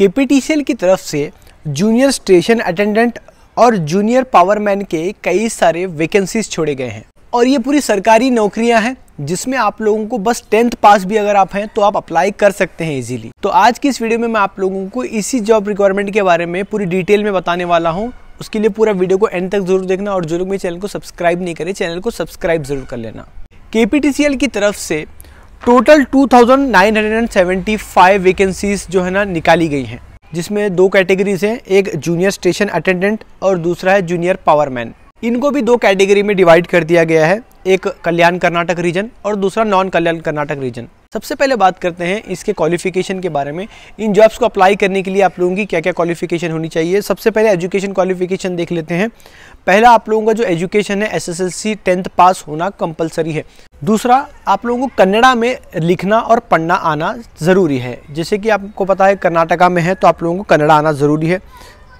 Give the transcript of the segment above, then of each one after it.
के की तरफ से जूनियर स्टेशन अटेंडेंट और जूनियर पावरमैन के कई सारे वैकेंसीज छोड़े गए हैं और ये पूरी सरकारी नौकरियां हैं जिसमें आप लोगों को बस टेंथ पास भी अगर आप हैं तो आप अप्लाई कर सकते हैं इजीली तो आज की इस वीडियो में मैं आप लोगों को इसी जॉब रिक्वायरमेंट के बारे में पूरी डिटेल में बताने वाला हूँ उसके लिए पूरा वीडियो को एंड तक जरूर देखना और जो लोग मेरे चैनल को सब्सक्राइब नहीं करें चैनल को सब्सक्राइब जरूर कर लेना के की तरफ से टोटल 2,975 वैकेंसीज जो है ना निकाली गई हैं जिसमें दो कैटेगरीज हैं एक जूनियर स्टेशन अटेंडेंट और दूसरा है जूनियर पावरमैन इनको भी दो कैटेगरी में डिवाइड कर दिया गया है एक कल्याण कर्नाटक रीजन और दूसरा नॉन कल्याण कर्नाटक रीजन सबसे पहले बात करते हैं इसके क्वालिफिकेशन के बारे में इन जॉब्स को अप्लाई करने के लिए आप लोगों की क्या क्या क्वालिफिकेशन होनी चाहिए सबसे पहले एजुकेशन क्वालिफिकेशन देख लेते हैं पहला आप लोगों का जो एजुकेशन है एसएसएलसी टेंथ पास होना कंपलसरी है दूसरा आप लोगों को कन्नड़ा में लिखना और पढ़ना आना ज़रूरी है जैसे कि आपको पता है कर्नाटका में है तो आप लोगों को कन्नड़ा आना ज़रूरी है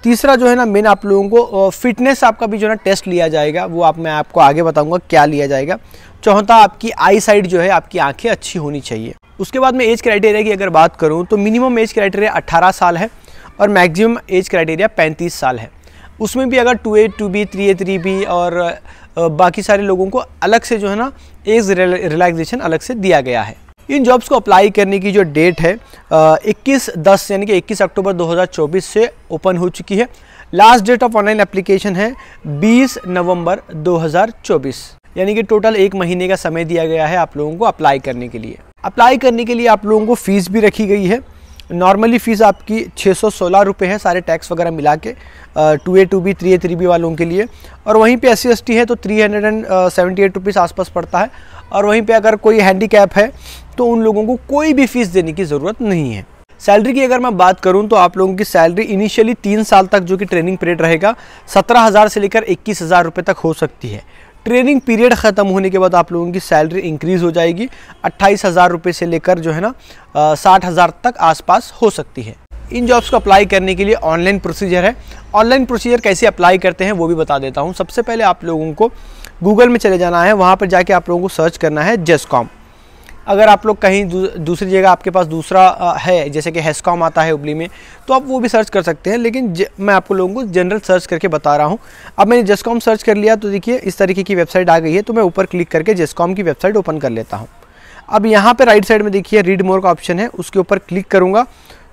तीसरा जो है ना मेन आप लोगों को फिटनेस आपका भी जो है ना टेस्ट लिया जाएगा वो आप मैं आपको आगे बताऊंगा क्या लिया जाएगा चौथा आपकी आई साइड जो है आपकी आंखें अच्छी होनी चाहिए उसके बाद में एज क्राइटेरिया की अगर बात करूँ तो मिनिमम एज क्राइटेरिया अट्ठारह साल है और मैक्सिमम एज क्राइटेरिया पैंतीस साल है उसमें भी अगर two A two B three A three B और बाकी सारे लोगों को अलग से जो है ना एज रिलैक्सेशन अलग से दिया गया है इन जॉब्स को अप्लाई करने की जो डेट है इक्कीस दस यानी कि इक्कीस अक्टूबर दो से ओपन हो चुकी है last date of online application है 20 नवंबर 2024 यानी कि टोटल एक महीने का समय दिया गया है आप लोगों को अप्लाई करने के लिए अप्लाई करने के लिए आप लोगों को फ़ीस भी रखी गई है नॉर्मली फ़ीस आपकी छः सौ सोलह रुपये है सारे टैक्स वगैरह मिला के two A two B three A three B वालों के लिए और वहीं पे एस सी है तो three hundred and seventy eight rupees आसपास पड़ता है और वहीं पे अगर कोई हैंडी है तो उन लोगों को कोई भी फीस देने की ज़रूरत नहीं है सैलरी की अगर मैं बात करूं तो आप लोगों की सैलरी इनिशियली तीन साल तक जो कि ट्रेनिंग पीरियड रहेगा सत्रह हज़ार से लेकर इक्कीस हज़ार रुपये तक हो सकती है ट्रेनिंग पीरियड ख़त्म होने के बाद आप लोगों की सैलरी इंक्रीज़ हो जाएगी अट्ठाईस हज़ार रुपये से लेकर जो है ना साठ हज़ार तक आसपास हो सकती है इन जॉब्स को अप्लाई करने के लिए ऑनलाइन प्रोसीजर है ऑनलाइन प्रोसीजर कैसे अप्लाई करते हैं वो भी बता देता हूँ सबसे पहले आप लोगों को गूगल में चले जाना है वहाँ पर जाके आप लोगों को सर्च करना है जेसकॉम अगर आप लोग कहीं दूसरी जगह आपके पास दूसरा है जैसे कि हैस्कॉम आता है उबली में तो आप वो भी सर्च कर सकते हैं लेकिन मैं आपको लोगों को जनरल सर्च करके बता रहा हूँ अब मैंने जेस्कॉम सर्च कर लिया तो देखिए इस तरीके की वेबसाइट आ गई है तो मैं ऊपर क्लिक करके जेस्कॉम की वेबसाइट ओपन कर लेता हूँ अब यहाँ पर राइट साइड में देखिए रीड मोर का ऑप्शन है उसके ऊपर क्लिक करूँगा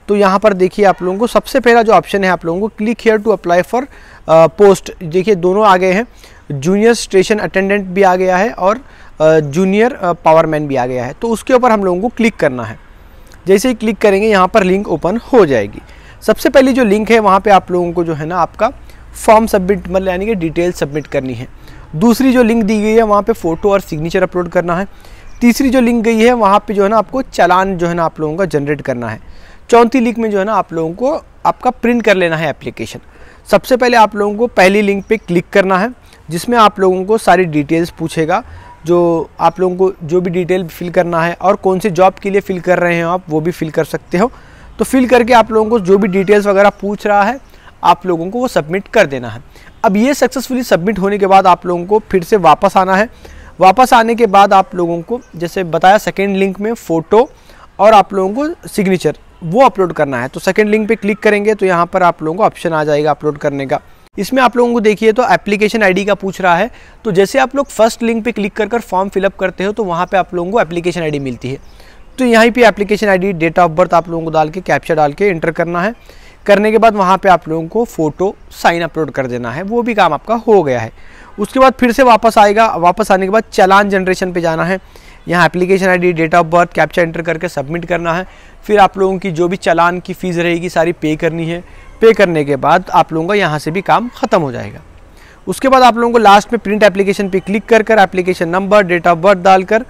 तो यहाँ पर देखिए आप लोगों को सबसे पहला जो ऑप्शन है आप लोगों को click here to apply for post देखिए दोनों आ गए हैं जूनियर स्टेशन अटेंडेंट भी आ गया है और जूनियर पावरमैन भी आ गया है तो उसके ऊपर हम लोगों को क्लिक करना है जैसे ही क्लिक करेंगे यहाँ पर लिंक ओपन हो जाएगी सबसे पहली जो लिंक है वहाँ पर आप लोगों को जो है ना आपका फॉर्म सबमिट मतलब यानी कि डिटेल सबमिट करनी है दूसरी जो लिंक दी गई है वहाँ पर फ़ोटो और सिग्नेचर अपलोड करना है तीसरी जो लिंक गई है वहाँ पे जो है ना आपको चालान जो है ना आप लोगों का जनरेट करना है चौथी लिंक में जो है ना आप लोगों को आपका प्रिंट कर लेना है एप्लीकेशन सबसे पहले आप लोगों को पहली लिंक पे क्लिक करना है जिसमें आप लोगों को सारी डिटेल्स पूछेगा जो आप लोगों को जो भी डिटेल फिल करना है और कौन से जॉब के लिए फिल कर रहे हैं आप वो भी फिल कर सकते हो तो फिल करके आप लोगों को जो भी डिटेल्स वगैरह पूछ रहा है आप लोगों को वो सबमिट कर देना है अब ये सक्सेसफुली सबमिट होने के बाद आप लोगों को फिर से वापस आना है वापस आने के बाद आप लोगों को जैसे बताया सेकेंड लिंक में फ़ोटो और आप लोगों को सिग्नेचर वो अपलोड करना है तो सेकेंड लिंक पे क्लिक करेंगे तो यहाँ पर आप लोगों को ऑप्शन आ जाएगा अपलोड करने का इसमें आप लोगों को देखिए तो एप्लीकेशन आईडी का पूछ रहा है तो जैसे आप लोग फर्स्ट लिंक पे क्लिक कर कर फॉर्म फिलअप करते हो तो वहाँ पे आप लोगों को एप्लीकेशन आईडी मिलती है तो यहाँ पे application ID date of birth आप लोगों को डाल के कैप्चर डाल के इंटर करना है करने के बाद वहाँ पर आप लोगों को फ़ोटो साइन अपलोड कर देना है वो भी काम आपका हो गया है उसके बाद फिर से वापस आएगा वापस आने के बाद चलान जनरेशन पर जाना है यहाँ application ID date of birth captcha enter करके सबमिट करना है फिर आप लोगों की जो भी चलान की फ़ीस रहेगी सारी पे करनी है पे करने के बाद आप लोगों का यहाँ से भी काम ख़त्म हो जाएगा उसके बाद आप लोगों को लास्ट में प्रिंट एप्लीकेशन पे क्लिक कर कर application number date of birth डालकर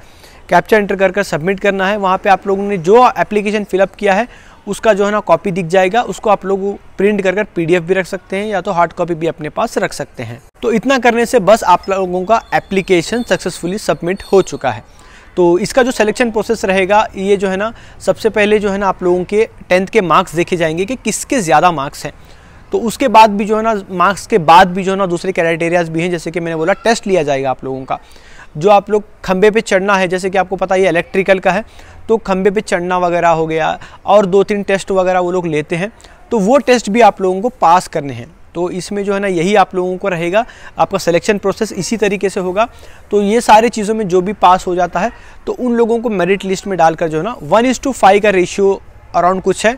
कैप्चर एंटर कर कर सबमिट करना है वहाँ पे आप लोगों ने जो एप्लीकेशन फिलअप किया है उसका जो है ना कॉपी दिख जाएगा उसको आप लोग प्रिंट कर कर पी भी रख सकते हैं या तो हार्ड कॉपी भी अपने पास रख सकते हैं तो इतना करने से बस आप लोगों का एप्लीकेशन सक्सेसफुली सबमिट हो चुका है तो इसका जो सिलेक्शन प्रोसेस रहेगा ये जो है ना सबसे पहले जो है ना आप लोगों के टेंथ के मार्क्स देखे जाएंगे कि किसके ज़्यादा मार्क्स हैं तो उसके बाद भी जो है ना मार्क्स के बाद भी जो है ना दूसरे क्राइटेरियाज भी हैं जैसे कि मैंने बोला टेस्ट लिया जाएगा आप लोगों का जो आप लोग खंबे पे चढ़ना है जैसे कि आपको पता है इलेक्ट्रिकल का है तो खंबे पे चढ़ना वगैरह हो गया और दो तीन टेस्ट वगैरह वो लोग लेते हैं तो वो टेस्ट भी आप लोगों को पास करने हैं तो इसमें जो है ना यही आप लोगों को रहेगा आपका सिलेक्शन प्रोसेस इसी तरीके से होगा तो ये सारे चीज़ों में जो भी पास हो जाता है तो उन लोगों को मेरिट लिस्ट में डालकर जो है ना वन इज़ टू फाइव का रेशियो अराउंड कुछ है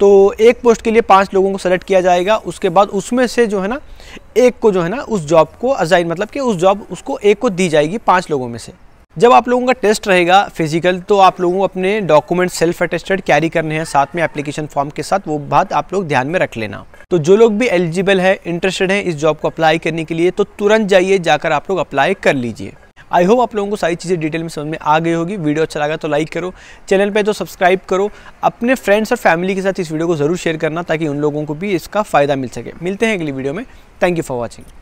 तो एक पोस्ट के लिए पाँच लोगों को सेलेक्ट किया जाएगा उसके बाद उसमें से जो है ना एक को जो है ना उस जॉब को अजाइन मतलब कि उस जॉब उसको एक को दी जाएगी पाँच लोगों में से जब आप लोगों का टेस्ट रहेगा फिजिकल तो आप लोगों को अपने डॉक्यूमेंट सेल्फ अटेस्टेड कैरी करने हैं साथ में एप्लीकेशन फॉर्म के साथ वो बात आप लोग ध्यान में रख लेना तो जो लोग भी एलिजिबल है इंटरेस्टेड है इस जॉब को अप्लाई करने के लिए तो तुरंत जाइए जाकर आप लोग अप्लाई कर लीजिए आई होप आप लोगों को सारी चीज़ें डिटेल में समझ में आ गई होगी वीडियो अच्छा लगा तो लाइक करो चैनल पे तो सब्सक्राइब करो अपने फ्रेंड्स और फैमिली के साथ इस वीडियो को ज़रूर शेयर करना ताकि उन लोगों को भी इसका फ़ायदा मिल सके मिलते हैं अगली वीडियो में थैंक यू फॉर वॉचिंग